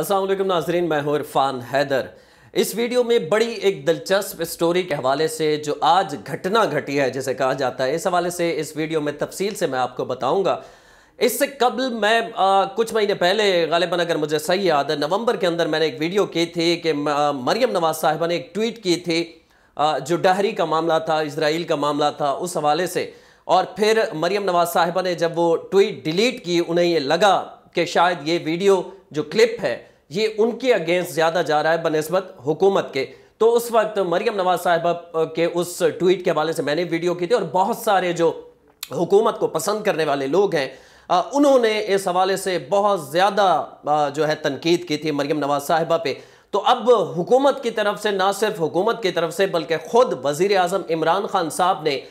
असलम नाजरीन मैं हूँ इरफान हैदर इस वीडियो में बड़ी एक दिलचस्प स्टोरी के हवाले से जो आज घटना घटी है जिसे कहा जाता है इस हवाले से इस वीडियो में तफसील से मैं आपको बताऊंगा इससे कबल मैं आ, कुछ महीने पहले गालिबा अगर मुझे सही याद है नवंबर के अंदर मैंने एक वीडियो की थी कि मरियम नवाज साहिबा ने एक ट्वीट की थी आ, जो डहरी का मामला था इसराइल का मामला था उस हवाले से और फिर मरियम नवाज साहिबा ने जब वो ट्वीट डिलीट की उन्हें ये लगा कि शायद ये वीडियो जो क्लिप है ये उनके अगेंस्ट ज़्यादा जा रहा है बनस्बत हुकूमत के तो उस वक्त मरियम नवाज साहबा के उस ट्वीट के हवाले से मैंने वीडियो की थी और बहुत सारे जो हुकूमत को पसंद करने वाले लोग हैं उन्होंने इस हवाले से बहुत ज़्यादा जो है तनकीद की थी मरियम नवाज साहिबा पे तो अब हुकूमत की तरफ से ना सिर्फ हुकूमत की तरफ से बल्कि ख़ुद वज़ी अजम इमरान खान साहब ने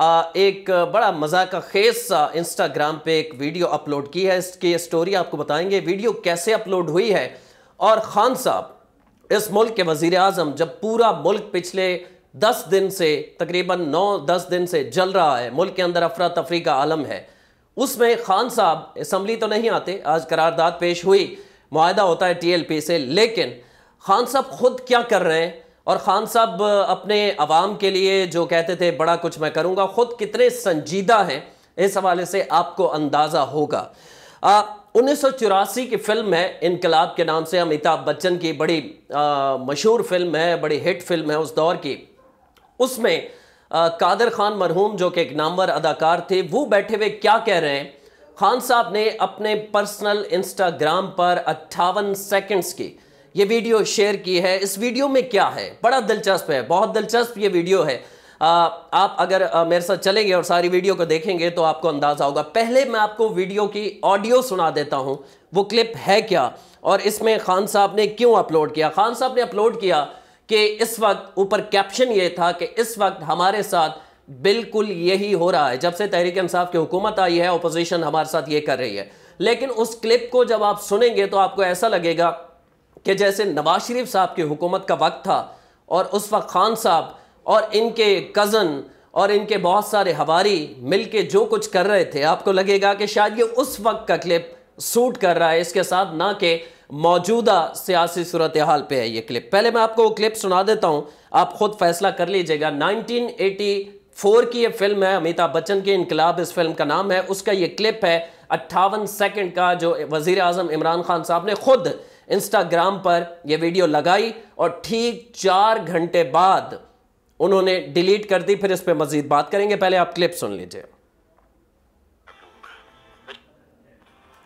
एक बड़ा मज़ा का खेस सा इंस्टाग्राम पे एक वीडियो अपलोड की है इसकी स्टोरी आपको बताएंगे वीडियो कैसे अपलोड हुई है और ख़ान साहब इस मुल्क के वजीर अजम जब पूरा मुल्क पिछले दस दिन से तकरीबन नौ दस दिन से जल रहा है मुल्क के अंदर अफरा तफरी का आलम है उसमें खान साहब इसम्बली तो नहीं आते आज करारदाद पेश हुई माहदा होता है टी एल पी से लेकिन खान साहब खुद क्या कर रहे हैं और ख़ान साहब अपने आवाम के लिए जो कहते थे बड़ा कुछ मैं करूँगा ख़ुद कितने संजीदा हैं इस हवाले से आपको अंदाज़ा होगा उन्नीस की फिल्म है इनकलाब के नाम से अमिताभ बच्चन की बड़ी मशहूर फिल्म है बड़ी हिट फिल्म है उस दौर की उसमें आ, कादर खान मरहूम जो कि एक नामवर अदाकार थे वो बैठे हुए क्या कह रहे हैं खान साहब ने अपने पर्सनल इंस्टाग्राम पर अट्ठावन सेकंड्स की ये वीडियो शेयर की है इस वीडियो में क्या है बड़ा दिलचस्प है बहुत दिलचस्प ये वीडियो है आ, आप अगर आ, मेरे साथ चलेंगे और सारी वीडियो को देखेंगे तो आपको अंदाज़ा होगा पहले मैं आपको वीडियो की ऑडियो सुना देता हूँ वो क्लिप है क्या और इसमें खान साहब ने क्यों अपलोड किया खान साहब ने अपलोड किया कि इस वक्त ऊपर कैप्शन ये था कि इस वक्त हमारे साथ बिल्कुल यही हो रहा है जब से तहरीक इंसाफ की हुकूमत आई है अपोजिशन हमारे साथ ये कर रही है लेकिन उस क्लिप को जब आप सुनेंगे तो आपको ऐसा लगेगा कि जैसे नवाज शरीफ साहब की हुकूमत का वक्त था और उस वक्त खान साहब और इनके कज़न और इनके बहुत सारे हवारी मिल के जो कुछ कर रहे थे आपको लगेगा कि शायद ये उस वक्त का क्लिप सूट कर रहा है इसके साथ ना कि मौजूदा सियासी सूरत हाल पे है ये क्लिप पहले मैं आपको वो क्लिप सुना देता हूँ आप खुद फैसला कर लीजिएगा 1984 की ये फिल्म है अमिताभ बच्चन की इनकलाब इस फिल्म का नाम है उसका ये क्लिप है अट्ठावन सेकेंड का जो वज़ी अजम इमरान खान साहब ने खुद इंस्टाग्राम पर यह वीडियो लगाई और ठीक चार घंटे बाद उन्होंने डिलीट कर दी फिर इस पर मजीद बात करेंगे पहले आप क्लिप सुन लीजिए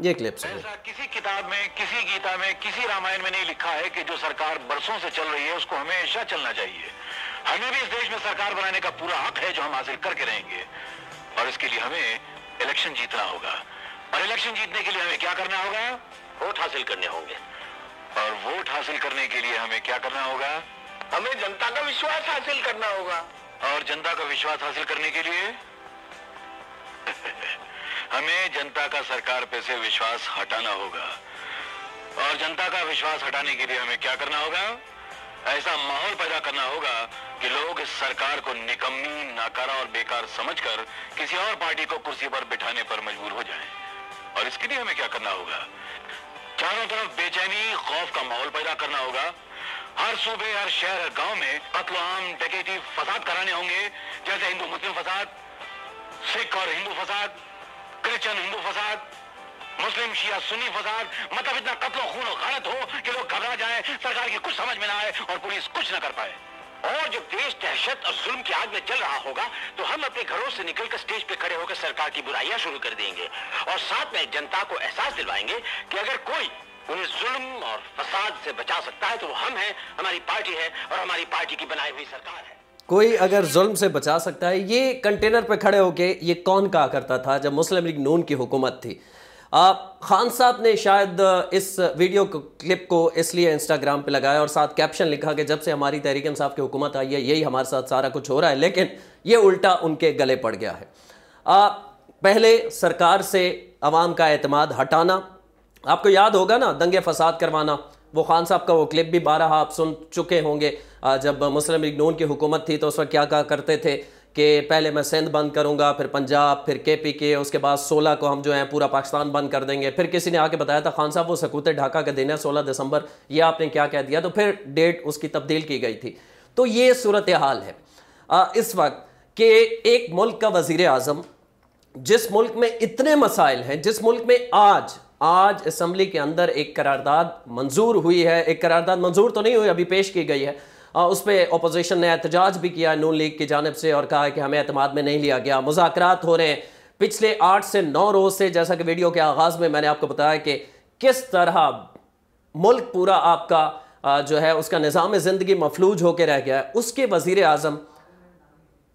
ये क्लिप सुन किसी किताब में किसी गीता में किसी रामायण में नहीं लिखा है कि जो सरकार बरसों से चल रही है उसको हमेशा चलना चाहिए हमें भी इस देश में सरकार बनाने का पूरा हक है जो हम हासिल करके रहेंगे और इसके लिए हमें इलेक्शन जीतना होगा और इलेक्शन जीतने के लिए हमें क्या करना होगा वोट हासिल करने होंगे और वोट हासिल करने के लिए हमें क्या करना होगा हमें जनता का विश्वास हासिल करना होगा और जनता का विश्वास हासिल करने के लिए हमें जनता का सरकार पे से विश्वास हटाना होगा और जनता का विश्वास हटाने के लिए हमें क्या करना होगा ऐसा माहौल पैदा करना होगा कि लोग इस सरकार को निकम्मी नाकारा और बेकार समझकर किसी और पार्टी को कुर्सी पर बिठाने पर मजबूर हो जाएं और इसके लिए हमें क्या करना होगा चारों तरफ बेचैनी खौफ का माहौल पैदा करना होगा हर सूबे हर शहर हर गांव में आम डकैती फसाद कराने होंगे जैसे हिंदू मुस्लिम फसाद सिख और हिंदू फसाद क्रिश्चियन हिंदू फसाद मुस्लिम शिया सुन्नी फसाद मतलब इतना कत्लो खून और गलत हो कि लोग घबरा जाए सरकार की कुछ समझ में ना आए और पुलिस कुछ ना कर पाए और जब देश दहशत और जुल्म की आग में जल रहा होगा तो हम अपने घरों से निकलकर स्टेज पे खड़े होकर सरकार की बुराइयां शुरू कर देंगे और साथ में जनता को एहसास दिलवाएंगे कि अगर कोई उन्हें जुल्म और फसाद से बचा सकता है तो वो हम हैं हमारी पार्टी है और हमारी पार्टी की बनाई हुई सरकार है कोई अगर जुल्म से बचा सकता है ये कंटेनर पर खड़े होके ये कौन कहा करता था जब मुस्लिम लीग नून की हुकूमत थी आप खान साहब ने शायद इस वीडियो क्लिप को इसलिए इंस्टाग्राम पे लगाया और साथ कैप्शन लिखा कि जब से हमारी तहरीक इंसाफ की हुकूमत आई है यही हमारे साथ सारा कुछ हो रहा है लेकिन ये उल्टा उनके गले पड़ गया है आ, पहले सरकार से आवाम का अतमाद हटाना आपको याद होगा ना दंगे फसाद करवाना वो खान साहब का वो क्लिप भी बारह आप सुन चुके होंगे जब मुस्लिम लीग नून की हुकूमत थी तो उस वक्त क्या क्या करते थे कि पहले मैं सिंध बंद करूंगा फिर पंजाब फिर के पी के उसके बाद सोलह को हम जो है पूरा पाकिस्तान बंद कर देंगे फिर किसी ने आके बताया था खान साहब वो सकूत ढाका का दिन है सोलह दिसंबर ये आपने क्या कह दिया तो फिर डेट उसकी तब्दील की गई थी तो ये सूरत हाल है आ, इस वक्त कि एक मुल्क का वजीर अजम जिस मुल्क में इतने मसाइल हैं जिस मुल्क में आज आज असम्बली के अंदर एक करारदाद मंजूर हुई है एक करारदाद मंजूर तो नहीं हुई अभी पेश की गई है उस पर अपोजिशन ने एहतजाज भी किया नून लीग की जानब से और कहा कि हमें अतमाद में नहीं लिया गया मुजाकर हो रहे हैं पिछले आठ से नौ रोज़ से जैसा कि वीडियो के आगाज़ में मैंने आपको बताया कि किस तरह मुल्क पूरा आपका जो है उसका निज़ाम ज़िंदगी मफलूज होकर रह गया है उसके वज़ी अजम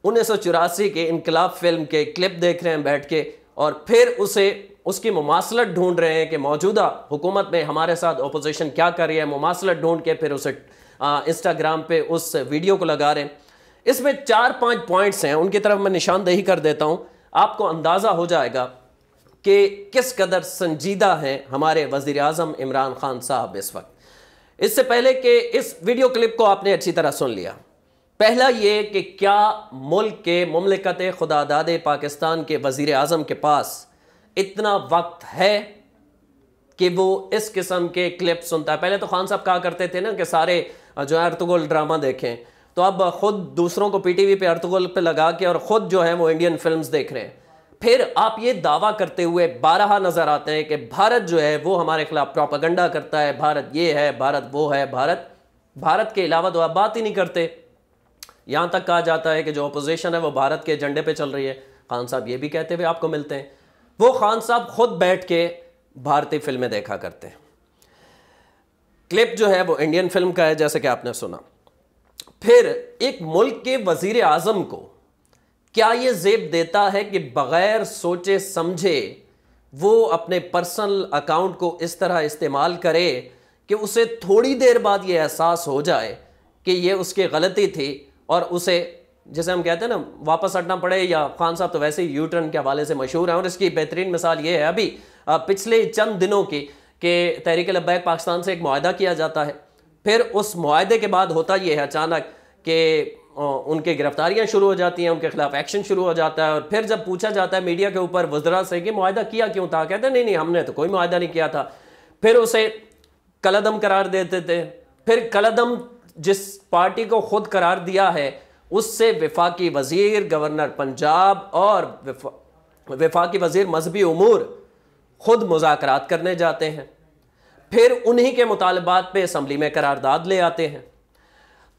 उन्नीस सौ चौरासी के इनकलाब फिल्म के क्लिप देख रहे हैं बैठ के और फिर उसे उसकी मुमासलत ढूंढ रहे हैं कि मौजूदा हुकूमत में हमारे साथ अपोजिशन क्या कर रही है मुमासलत ढूंढ के फिर उसे इंस्टाग्राम पे उस वीडियो को लगा रहे हैं इसमें चार पांच पॉइंट्स हैं उनकी तरफ मैं निशानदेही कर देता हूं आपको अंदाज़ा हो जाएगा कि किस कदर संजीदा हैं हमारे वज़ी अजम इमरान खान साहब इस वक्त इससे पहले कि इस वीडियो क्लिप को आपने अच्छी तरह सुन लिया पहला ये कि क्या मुल्क के ममलिकत खुदादाद पाकिस्तान के वज़ी अजम के पास इतना वक्त है कि वो इस किस्म के क्लिप सुनता है पहले तो खान साहब कहा करते थे ना कि सारे जो है अर्तगुल ड्रामा देखें तो अब खुद दूसरों को पीटीवी पे अर्तगुल पे लगा के और ख़ुद जो है वो इंडियन फिल्म्स देख रहे हैं फिर आप ये दावा करते हुए बारहा नज़र आते हैं कि भारत जो है वो हमारे खिलाफ प्रोपागंडा करता है भारत ये है भारत वो है भारत भारत के अलावा तो आप बात ही नहीं करते यहां तक कहा जाता है कि जो अपोजिशन है वो भारत के एजेंडे पे चल रही है खान साहब ये भी कहते हुए आपको मिलते हैं वो खान साहब खुद बैठ के भारतीय फिल्में देखा करते हैं क्लिप जो है वो इंडियन फिल्म का है जैसे कि आपने सुना फिर एक मुल्क के वजीर आजम को क्या ये जेब देता है कि बगैर सोचे समझे वो अपने पर्सनल अकाउंट को इस तरह इस्तेमाल करे कि उसे थोड़ी देर बाद ये एहसास हो जाए कि ये उसकी गलती थी और उसे जैसे हम कहते हैं ना वापस हटना पड़े या खान साहब तो वैसे ही यू टर्न के हवाले से मशहूर हैं और इसकी बेहतरीन मिसाल ये है अभी पिछले चंद दिनों की कि तहरीक लब्बैक पाकिस्तान से एक माहा किया जाता है फिर उस माहदे के बाद होता ये है अचानक कि उनके गिरफ्तारियाँ शुरू हो जाती हैं उनके खिलाफ एक्शन शुरू हो जाता है और फिर जब पूछा जाता है मीडिया के ऊपर वजरा से कि माहा किया क्यों था कहते नहीं नहीं हमने तो कोई माहा नहीं किया था फिर उसे कलदम करार देते थे फिर कलदम जिस पार्टी को खुद करार दिया है उससे विफाकी वजीर गवर्नर पंजाब और विफा, विफाकी वजीर मजहबी उमूर खुद मुजाकर करने जाते हैं फिर उन्हीं के मुतालबात पर असम्बली में करारदाद ले आते हैं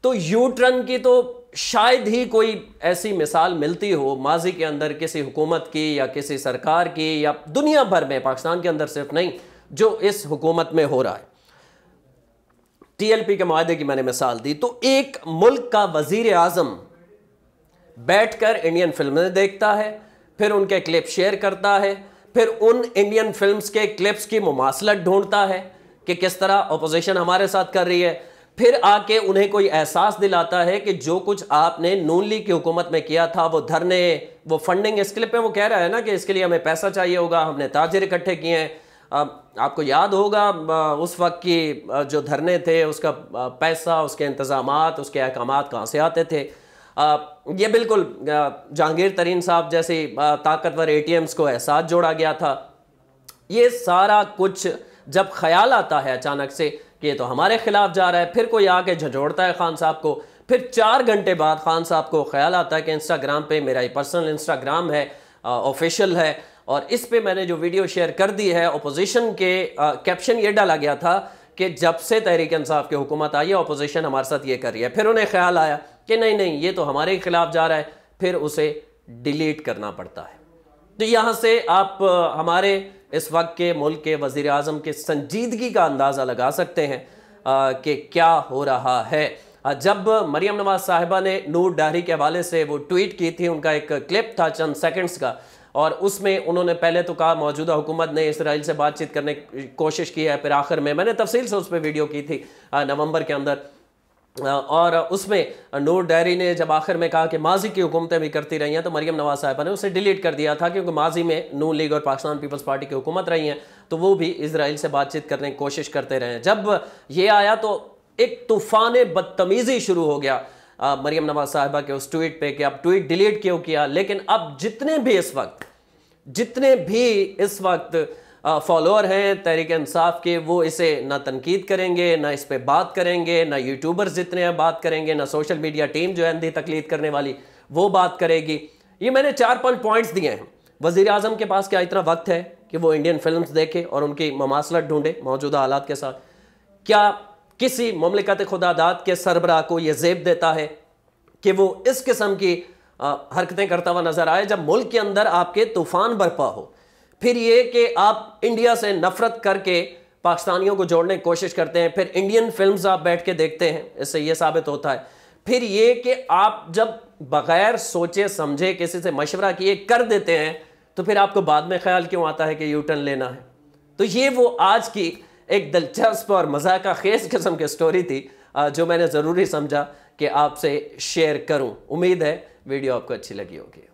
तो यू टर्न की तो शायद ही कोई ऐसी मिसाल मिलती हो माजी के अंदर किसी हुकूमत की या किसी सरकार की या दुनिया भर में पाकिस्तान के अंदर सिर्फ नहीं जो इस हुकूमत में हो रहा है टीएलपी के माहे की मैंने मिसाल दी तो एक मुल्क का वजीर आजम बैठकर इंडियन फिल्में देखता है फिर उनके क्लिप शेयर करता है फिर उन इंडियन फिल्म्स के क्लिप्स की मुमासलत ढूंढता है कि किस तरह अपोजिशन हमारे साथ कर रही है फिर आके उन्हें कोई एहसास दिलाता है कि जो कुछ आपने नून लीग की हुकूमत में किया था वो धरने वो फंडिंग इस क्लिप में वो कह रहा है ना कि इसके लिए हमें पैसा चाहिए होगा हमने ताजिर इकट्ठे किए हैं आपको याद होगा उस वक्त की जो धरने थे उसका पैसा उसके इंतज़ाम उसके अहकाम कहाँ से आते थे ये बिल्कुल जहांगीर तरीन साहब जैसे ताकतवर एटीएम्स को एहसास जोड़ा गया था ये सारा कुछ जब ख्याल आता है अचानक से कि ये तो हमारे खिलाफ जा रहा है फिर कोई आके झंझोड़ता है खान साहब को फिर चार घंटे बाद खान साहब को ख्याल आता है कि इंस्टाग्राम पे मेरा ये पर्सनल इंस्टाग्राम है ऑफिशियल है और इस पे मैंने जो वीडियो शेयर कर दी है अपोजिशन के कैप्शन ये डाला गया था कि जब से तहरीक इंसाफ की हुकूमत आई है अपोजिशन हमारे साथ ये कर रही है फिर उन्हें ख्याल आया कि नहीं नहीं ये तो हमारे खिलाफ जा रहा है फिर उसे डिलीट करना पड़ता है तो यहाँ से आप हमारे इस वक्त के मुल्क के वज़ी अजम के संजीदगी का अंदाज़ा लगा सकते हैं कि क्या हो रहा है जब मरियम नवाज साहिबा ने नूर डहरी के हवाले से वो ट्वीट की थी उनका एक क्लिप था चंद सेकंड्स का और उसमें उन्होंने पहले तो कहा मौजूदा हुकूमत ने इसराइल से बातचीत करने की कोशिश की है फिर आखिर में मैंने तफसील से उस पर वीडियो की थी नवंबर के अंदर और उसमें नूर डायरी ने जब आखिर में कहा कि माजी की हुकूमतें भी करती रही हैं तो मरियम नवाज साहिबा ने उसे डिलीट कर दिया था क्योंकि माजी में नू लीग और पाकिस्तान पीपल्स पार्टी की हुकूमत रही हैं तो वो भी इसराइल से बातचीत करने की कोशिश करते रहे जब ये आया तो एक तूफान बदतमीज़ी शुरू हो गया मरियम नवाज साहिबा के उस ट्वीट पे कि आप ट्वीट डिलीट क्यों किया लेकिन अब जितने भी इस वक्त जितने भी इस वक्त फॉलोअर हैं तहरीक इंसाफ के वो इसे ना तनकीद करेंगे ना इस पर बात करेंगे ना यूट्यूबर्स जितने हैं बात करेंगे ना सोशल मीडिया टीम जो है अंधी तकलीद करने वाली वो बात करेगी ये मैंने चार पाँच पॉइंट्स दिए हैं वज़ी अजम के पास क्या इतना वक्त है कि वो इंडियन फिल्म देखे और उनकी ममासलत ढूंढे मौजूदा हालात के साथ क्या किसी ममलिकत खुदादात के सरबराह को यह जेब देता है कि वो इस किस्म की हरकतें करता हुआ नज़र आए जब मुल्क के अंदर आपके तूफ़ान बर्पा हो फिर ये कि आप इंडिया से नफ़रत करके पाकिस्तानियों को जोड़ने की कोशिश करते हैं फिर इंडियन फिल्म्स आप बैठ के देखते हैं इससे ये साबित होता है फिर ये कि आप जब बग़ैर सोचे समझे किसी से मशवरा किए कर देते हैं तो फिर आपको बाद में ख्याल क्यों आता है कि यू टर्न लेना है तो ये वो आज की एक दिलचस्प और मजाक खेज किस्म की स्टोरी थी जो मैंने ज़रूरी समझा कि आपसे शेयर करूं उम्मीद है वीडियो आपको अच्छी लगी होगी